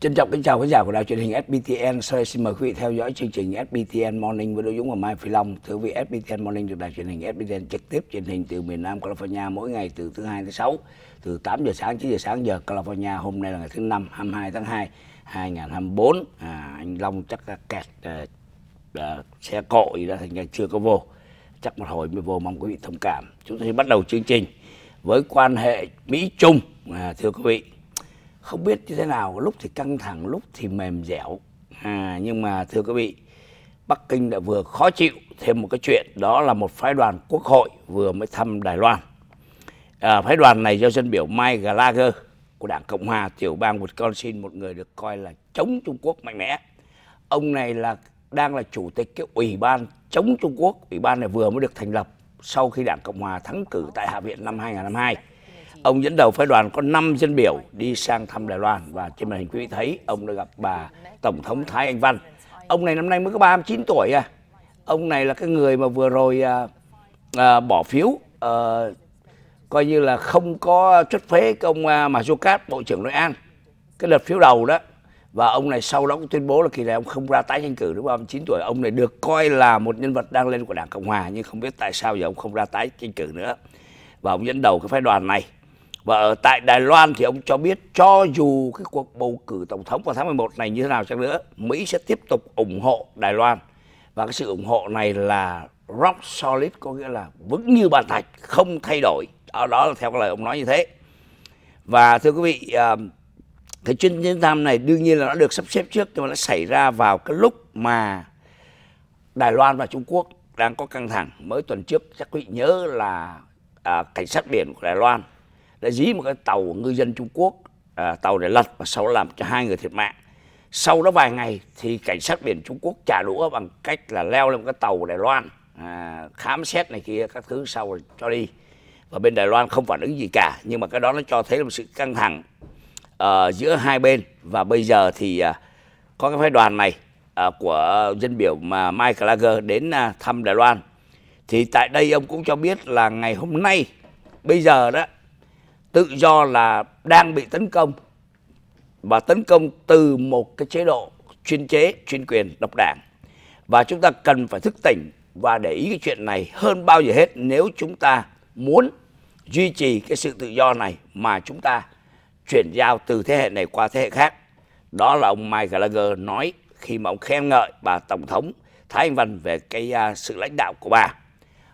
Trân trọng kính chào khán giả của đài truyền hình SBTN. Sau đây xin mời quý vị theo dõi chương trình SBTN Morning với Đỗ Dũng và Mai Phi Long. Thưa vị, SBTN Morning được đài truyền hình SBTN trực tiếp truyền hình từ miền Nam California mỗi ngày từ thứ hai tới sáu, từ 8 giờ sáng 9 giờ sáng giờ California. Hôm nay là ngày thứ năm, 22 tháng 2, 2024. À, anh Long chắc là kẹt à, à, xe cộ gì đó thành ra chưa có vô. Chắc một hồi mới vô mong quý vị thông cảm. Chúng tôi bắt đầu chương trình với quan hệ Mỹ Trung. À, thưa quý vị, không biết như thế nào lúc thì căng thẳng lúc thì mềm dẻo à, nhưng mà thưa quý vị Bắc Kinh đã vừa khó chịu thêm một cái chuyện đó là một phái đoàn quốc hội vừa mới thăm Đài Loan à, phái đoàn này do dân biểu Mike Gallagher của Đảng Cộng hòa tiểu bang Wisconsin một người được coi là chống Trung Quốc mạnh mẽ ông này là đang là chủ tịch cái ủy ban chống Trung Quốc ủy ban này vừa mới được thành lập sau khi Đảng Cộng hòa thắng cử tại Hạ viện năm 2002 Ông dẫn đầu phái đoàn có 5 dân biểu đi sang thăm Đài Loan và trên màn hình quý vị thấy ông đã gặp bà Tổng thống Thái Anh Văn. Ông này năm nay mới có 39 tuổi à. Ông này là cái người mà vừa rồi à, à, bỏ phiếu à, coi như là không có chất phế công à, mà Cát Bộ trưởng Nội An. Cái đợt phiếu đầu đó và ông này sau đó cũng tuyên bố là kỳ này ông không ra tái tranh cử đúng không? 9 tuổi ông này được coi là một nhân vật đang lên của Đảng Cộng hòa nhưng không biết tại sao giờ ông không ra tái tranh cử nữa. Và ông dẫn đầu cái phái đoàn này và ở tại Đài Loan thì ông cho biết cho dù cái cuộc bầu cử tổng thống vào tháng 11 này như thế nào chăng nữa, Mỹ sẽ tiếp tục ủng hộ Đài Loan. Và cái sự ủng hộ này là rock solid có nghĩa là vững như bàn thạch, không thay đổi. Đó, đó là theo lời ông nói như thế. Và thưa quý vị, à, cái chuyến chuyến thăm này đương nhiên là nó được sắp xếp trước nhưng mà nó xảy ra vào cái lúc mà Đài Loan và Trung Quốc đang có căng thẳng. Mới tuần trước chắc quý vị nhớ là à, cảnh sát biển của Đài Loan đã dí một cái tàu ngư dân Trung Quốc à, tàu để lật và sau đó làm cho hai người thiệt mạng sau đó vài ngày thì cảnh sát biển Trung Quốc trả đũa bằng cách là leo lên một cái tàu Đài Loan à, khám xét này kia các thứ sau rồi cho đi và bên Đài Loan không phản ứng gì cả nhưng mà cái đó nó cho thấy là một sự căng thẳng uh, giữa hai bên và bây giờ thì uh, có cái phái đoàn này uh, của dân biểu mà Mike Lager đến uh, thăm Đài Loan thì tại đây ông cũng cho biết là ngày hôm nay bây giờ đó tự do là đang bị tấn công và tấn công từ một cái chế độ chuyên chế, chuyên quyền, độc đảng. Và chúng ta cần phải thức tỉnh và để ý cái chuyện này hơn bao giờ hết nếu chúng ta muốn duy trì cái sự tự do này mà chúng ta chuyển giao từ thế hệ này qua thế hệ khác. Đó là ông Mike Gallagher nói khi mà ông khen ngợi bà Tổng thống Thái Anh Văn về cái à, sự lãnh đạo của bà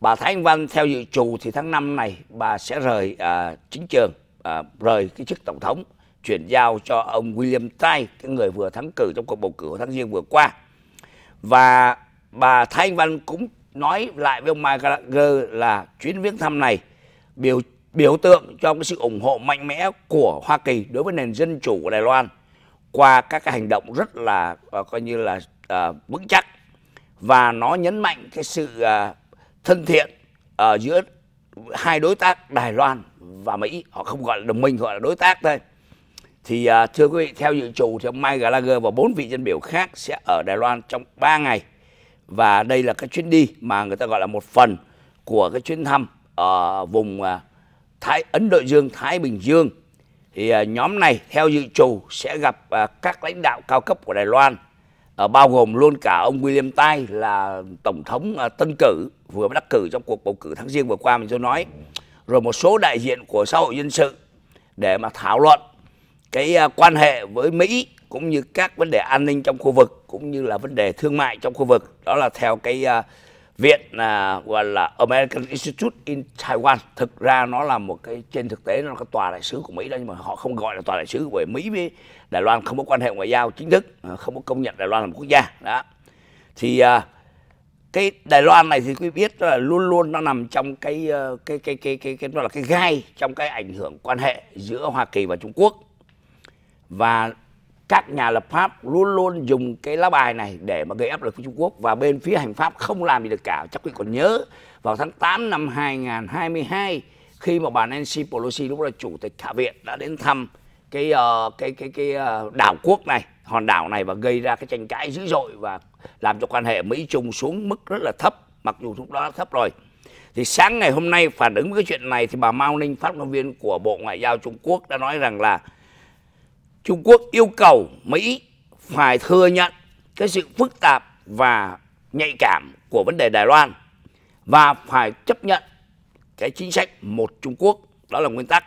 bà Thái Anh Văn theo dự trù thì tháng 5 này bà sẽ rời à, chính trường à, rời cái chức tổng thống chuyển giao cho ông William Tai cái người vừa thắng cử trong cuộc bầu cử tháng riêng vừa qua và bà Thái Anh Văn cũng nói lại với ông Mike Gallagher là chuyến viếng thăm này biểu biểu tượng cho cái sự ủng hộ mạnh mẽ của Hoa Kỳ đối với nền dân chủ của Đài Loan qua các cái hành động rất là uh, coi như là uh, vững chắc và nó nhấn mạnh cái sự uh, thân thiện ở giữa hai đối tác Đài Loan và Mỹ họ không gọi là đồng minh gọi là đối tác thôi thì à, thưa quý vị theo dự trù thì ông Mike Gallagher và bốn vị dân biểu khác sẽ ở Đài Loan trong 3 ngày và đây là cái chuyến đi mà người ta gọi là một phần của cái chuyến thăm ở vùng à, Thái Ấn Độ Dương Thái Bình Dương thì à, nhóm này theo dự trù sẽ gặp à, các lãnh đạo cao cấp của Đài Loan Ờ, bao gồm luôn cả ông William Tai là tổng thống ờ, tân cử vừa đắc cử trong cuộc bầu cử tháng riêng vừa qua mình cho nói rồi một số đại diện của xã hội dân sự để mà thảo luận cái ờ, quan hệ với Mỹ cũng như các vấn đề an ninh trong khu vực cũng như là vấn đề thương mại trong khu vực đó là theo cái viện à, gọi là American Institute in Taiwan thực ra nó là một cái trên thực tế nó là cái tòa đại sứ của Mỹ đó nhưng mà họ không gọi là tòa đại sứ bởi Mỹ với Đài Loan không có quan hệ ngoại giao chính thức à, không có công nhận Đài Loan là một quốc gia đó thì à, cái Đài Loan này thì quý biết là luôn luôn nó nằm trong cái ờ, cái cái cái cái, cái nó là cái gai trong cái ảnh hưởng quan hệ giữa Hoa Kỳ và Trung Quốc và các nhà lập pháp luôn luôn dùng cái lá bài này để mà gây áp lực với Trung Quốc và bên phía hành pháp không làm gì được cả. Chắc quý còn nhớ vào tháng 8 năm 2022 khi mà bà Nancy Pelosi lúc đó là chủ tịch Hạ viện đã đến thăm cái uh, cái cái cái uh, đảo quốc này, hòn đảo này và gây ra cái tranh cãi dữ dội và làm cho quan hệ Mỹ Trung xuống mức rất là thấp, mặc dù lúc đó đã thấp rồi. Thì sáng ngày hôm nay phản ứng với cái chuyện này thì bà Mao Ninh phát ngôn viên của Bộ Ngoại giao Trung Quốc đã nói rằng là Trung Quốc yêu cầu Mỹ phải thừa nhận cái sự phức tạp và nhạy cảm của vấn đề Đài Loan và phải chấp nhận cái chính sách một Trung Quốc đó là nguyên tắc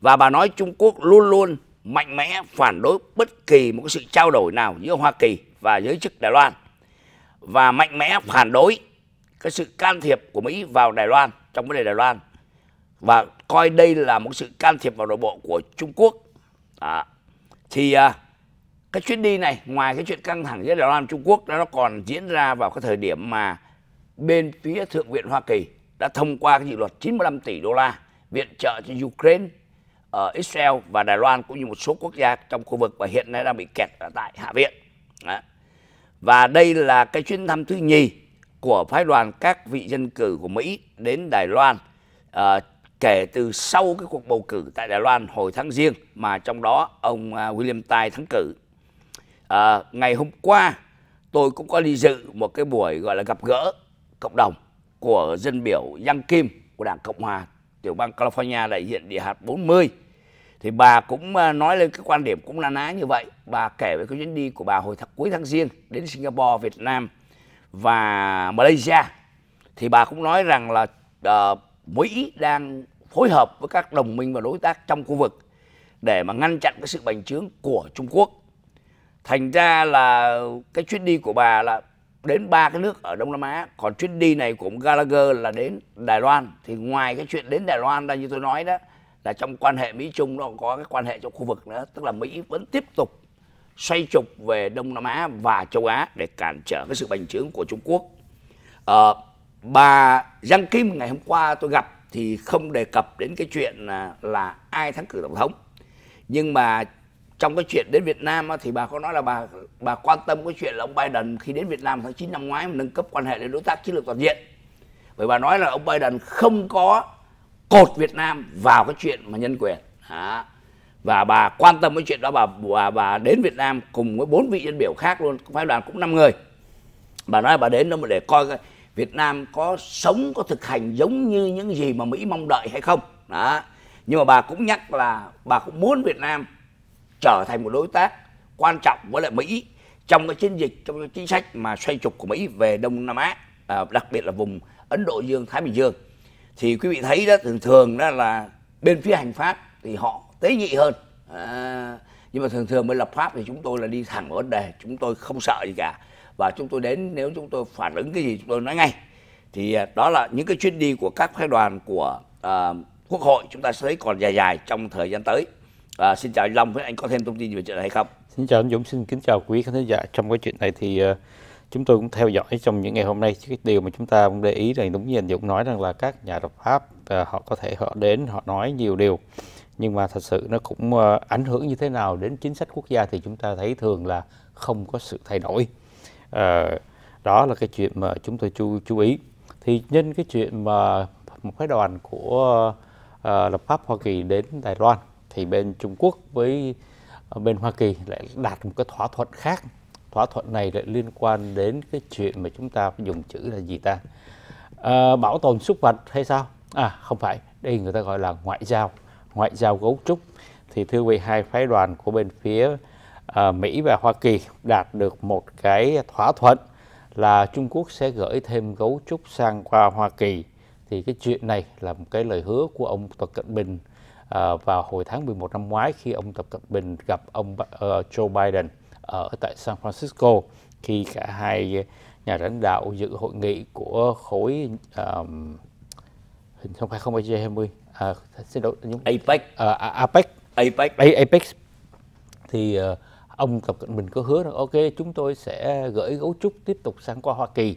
và bà nói Trung Quốc luôn luôn mạnh mẽ phản đối bất kỳ một sự trao đổi nào giữa Hoa Kỳ và giới chức Đài Loan và mạnh mẽ phản đối cái sự can thiệp của Mỹ vào Đài Loan trong vấn đề Đài Loan và coi đây là một sự can thiệp vào nội bộ của Trung Quốc. À, thì à, cái chuyến đi này ngoài cái chuyện căng thẳng giữa Đài Loan Trung Quốc đó nó còn diễn ra vào cái thời điểm mà bên phía thượng viện Hoa Kỳ đã thông qua cái dự luật 95 tỷ đô la viện trợ cho Ukraine ở Israel và Đài Loan cũng như một số quốc gia trong khu vực và hiện nay đang bị kẹt ở tại Hạ viện. Đó. Và đây là cái chuyến thăm thứ nhì của phái đoàn các vị dân cử của Mỹ đến Đài Loan uh, kể từ sau cái cuộc bầu cử tại Đài Loan hồi tháng Giêng mà trong đó ông à, William Tai thắng cử. À, ngày hôm qua tôi cũng có đi dự một cái buổi gọi là gặp gỡ cộng đồng của dân biểu Yang Kim của Đảng Cộng hòa tiểu bang California đại diện địa hạt 40 thì bà cũng à, nói lên cái quan điểm cũng là ná như vậy bà kể về cái chuyến đi của bà hồi tháng cuối tháng giêng đến Singapore Việt Nam và Malaysia thì bà cũng nói rằng là uh, Mỹ đang phối hợp với các đồng minh và đối tác trong khu vực để mà ngăn chặn cái sự bành trướng của Trung Quốc. Thành ra là cái chuyến đi của bà là đến ba cái nước ở Đông Nam Á, còn chuyến đi này của ông Gallagher là đến Đài Loan. Thì ngoài cái chuyện đến Đài Loan ra như tôi nói đó là trong quan hệ Mỹ Trung nó có cái quan hệ trong khu vực nữa, tức là Mỹ vẫn tiếp tục xoay trục về Đông Nam Á và châu Á để cản trở cái sự bành trướng của Trung Quốc. À, bà Giang Kim ngày hôm qua tôi gặp thì không đề cập đến cái chuyện là, là ai thắng cử tổng thống nhưng mà trong cái chuyện đến Việt Nam thì bà có nói là bà bà quan tâm cái chuyện là ông Biden khi đến Việt Nam tháng 9 năm ngoái mà nâng cấp quan hệ đến đối tác chiến lược toàn diện bởi bà nói là ông Biden không có cột Việt Nam vào cái chuyện mà nhân quyền đó. và bà quan tâm cái chuyện đó bà bà bà đến Việt Nam cùng với bốn vị nhân biểu khác luôn phái đoàn cũng năm người bà nói bà đến đó mà để coi Việt Nam có sống có thực hành giống như những gì mà Mỹ mong đợi hay không đó nhưng mà bà cũng nhắc là bà cũng muốn Việt Nam trở thành một đối tác quan trọng với lại Mỹ trong cái chiến dịch trong cái chính sách mà xoay trục của Mỹ về Đông Nam Á à, đặc biệt là vùng Ấn Độ Dương Thái Bình Dương thì quý vị thấy đó thường thường đó là bên phía hành pháp thì họ tế nhị hơn à, nhưng mà thường thường bên lập pháp thì chúng tôi là đi thẳng vào vấn đề chúng tôi không sợ gì cả và chúng tôi đến nếu chúng tôi phản ứng cái gì chúng tôi nói ngay thì à, đó là những cái chuyến đi của các phái đoàn của à, quốc hội chúng ta sẽ thấy còn dài dài trong thời gian tới à, xin chào anh Long với anh có thêm thông tin về chuyện này hay không xin chào anh Dũng xin kính chào quý khán giả trong cái chuyện này thì uh, chúng tôi cũng theo dõi trong những ngày hôm nay cái điều mà chúng ta cũng để ý rằng đúng như anh Dũng nói rằng là các nhà lập pháp uh, họ có thể họ đến họ nói nhiều điều nhưng mà thật sự nó cũng uh, ảnh hưởng như thế nào đến chính sách quốc gia thì chúng ta thấy thường là không có sự thay đổi à, đó là cái chuyện mà chúng tôi chú chú ý thì nhân cái chuyện mà một phái đoàn của à, lập pháp Hoa Kỳ đến Đài Loan thì bên Trung Quốc với ờ, bên Hoa Kỳ lại đạt một cái thỏa thuận khác thỏa thuận này lại liên quan đến cái chuyện mà chúng ta dùng chữ là gì ta à, bảo tồn súc vật hay sao à không phải đây người ta gọi là ngoại giao ngoại giao gấu trúc thì thưa quý vị hai phái đoàn của bên phía À, Mỹ và Hoa Kỳ đạt được một cái thỏa thuận là Trung Quốc sẽ gửi thêm gấu trúc sang qua Hoa Kỳ thì cái chuyện này là một cái lời hứa của ông Tập Cận Bình à, vào hồi tháng 11 năm ngoái khi ông Tập Cận Bình gặp ông ờ, Joe Biden ở tại San Francisco khi cả hai nhà lãnh đạo dự hội nghị của khối hình không phải không phải G20 à, xin lỗi APEC à, APEC APEC APEC thì uh, ông Tập Cận Bình có hứa rằng ok chúng tôi sẽ gửi gấu trúc tiếp tục sang qua Hoa Kỳ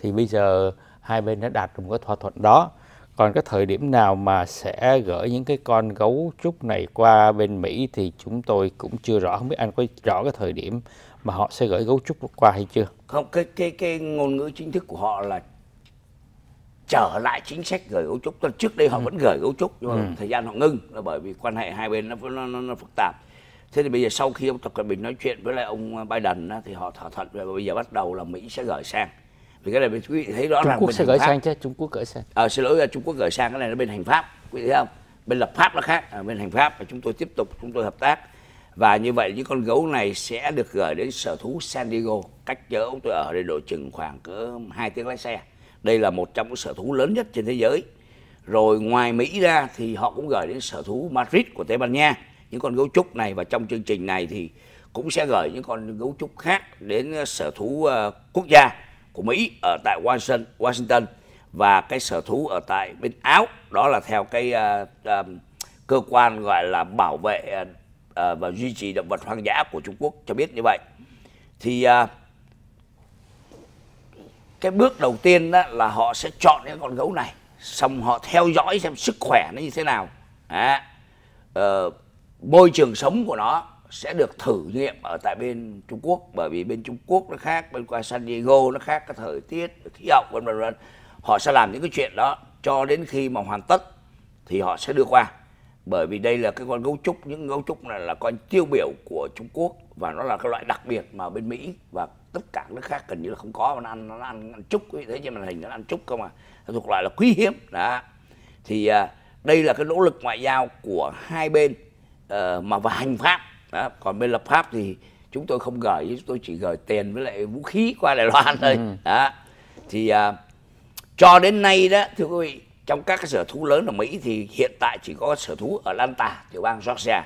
thì bây giờ hai bên đã đạt được một cái thỏa thuận đó còn cái thời điểm nào mà sẽ gửi những cái con gấu trúc này qua bên Mỹ thì chúng tôi cũng chưa rõ không biết anh có rõ cái thời điểm mà họ sẽ gửi gấu trúc qua hay chưa không cái cái cái ngôn ngữ chính thức của họ là trở lại chính sách gửi gấu trúc trước đây họ ừ. vẫn gửi gấu trúc nhưng mà ừ. thời gian họ ngưng là bởi vì quan hệ hai bên nó nó, nó, nó phức tạp thế thì bây giờ sau khi ông tập cận bình nói chuyện với lại ông biden á, thì họ thỏa thuận và bây giờ bắt đầu là mỹ sẽ gửi sang vì cái này quý vị thấy rõ Trung ràng Quốc sẽ gửi sang chứ Trung Quốc gửi sang ờ à, xin lỗi ờ, Trung Quốc gửi sang cái này là bên hành pháp quý vị thấy không bên lập pháp nó khác à, bên hành pháp và chúng tôi tiếp tục chúng tôi hợp tác và như vậy những con gấu này sẽ được gửi đến sở thú San Diego cách chỗ ông tôi ở đây độ chừng khoảng cỡ hai tiếng lái xe đây là một trong những sở thú lớn nhất trên thế giới rồi ngoài Mỹ ra thì họ cũng gửi đến sở thú Madrid của Tây Ban Nha những con gấu trúc này và trong chương trình này thì cũng sẽ gửi những con gấu trúc khác đến ờ, sở thú ờ, quốc gia của Mỹ ở tại Washington, Washington và cái sở thú ở tại bên Áo đó là theo cái uh, um, cơ quan gọi là bảo vệ uh, và duy trì động vật hoang dã của Trung Quốc cho biết như vậy thì uh, cái bước đầu tiên đó là họ sẽ chọn những con gấu này xong họ theo dõi xem sức khỏe nó như thế nào à, uh, môi trường sống của nó sẽ được thử nghiệm ở tại bên Trung Quốc bởi vì bên Trung Quốc nó khác bên qua San Diego nó khác cái thời tiết khí hậu vân vân vân họ sẽ làm những cái chuyện đó cho đến khi mà hoàn tất thì họ sẽ đưa qua bởi vì đây là cái con gấu trúc những gấu trúc này là con tiêu biểu của Trung Quốc và nó là cái loại đặc biệt mà bên Mỹ và tất cả nước khác gần như là không có mà nó ăn nó ăn, ăn trúc ấy. thế nhưng màn hình nó ăn trúc cơ mà nó thuộc loại là quý hiếm đó thì à, đây là cái nỗ lực ngoại giao của hai bên Ờ, mà và hành pháp đó. còn bên lập pháp thì chúng tôi không gửi chúng tôi chỉ gửi tiền với lại vũ khí qua đài loan ừ. thôi ừ. đó thì uh, cho đến nay đó thưa quý vị trong các sở thú lớn ở mỹ thì hiện tại chỉ có sở thú ở Atlanta tiểu bang Georgia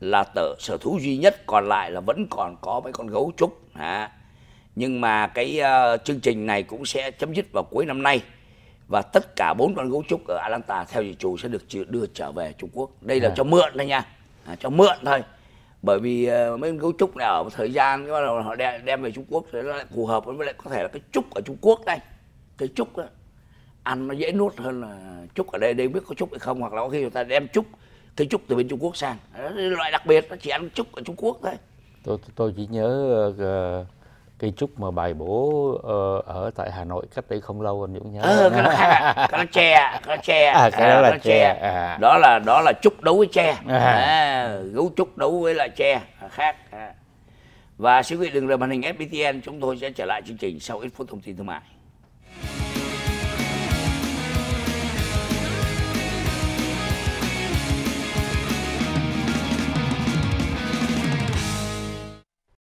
là tờ sở thú duy nhất còn lại là vẫn còn có mấy con gấu trúc à. nhưng mà cái uh, chương trình này cũng sẽ chấm dứt vào cuối năm nay và tất cả bốn con gấu trúc ở Atlanta theo dự trù sẽ được đưa trở về Trung Quốc đây là à. cho mượn đây nha à, cho mượn thôi bởi vì uh, mấy cấu trúc này ở một thời gian cái bắt đầu họ đem, đem về Trung Quốc thì nó lại phù hợp với lại có thể là cái trúc ở Trung Quốc đây cái trúc đó, ăn nó dễ nuốt hơn là trúc ở đây đây biết có trúc hay không hoặc là có khi người ta đem trúc cái trúc từ bên Trung Quốc sang đó, loại đặc biệt nó chỉ ăn trúc ở Trung Quốc thôi tôi tôi chỉ nhớ uh, cây trúc mà bài bố uh, ờ, ở tại Hà Nội cách đây không lâu anh Dũng nhớ. Ừ, cái đó cái đó tre, cái đó tre, à, cái đó à, là tre. À. Đó là đó là trúc đấu với tre, à. À, gấu trúc đấu với là tre à, khác. À. Và quý vị đừng rời màn hình FPTN, chúng tôi sẽ trở lại chương trình sau ít phút thông tin thương mại.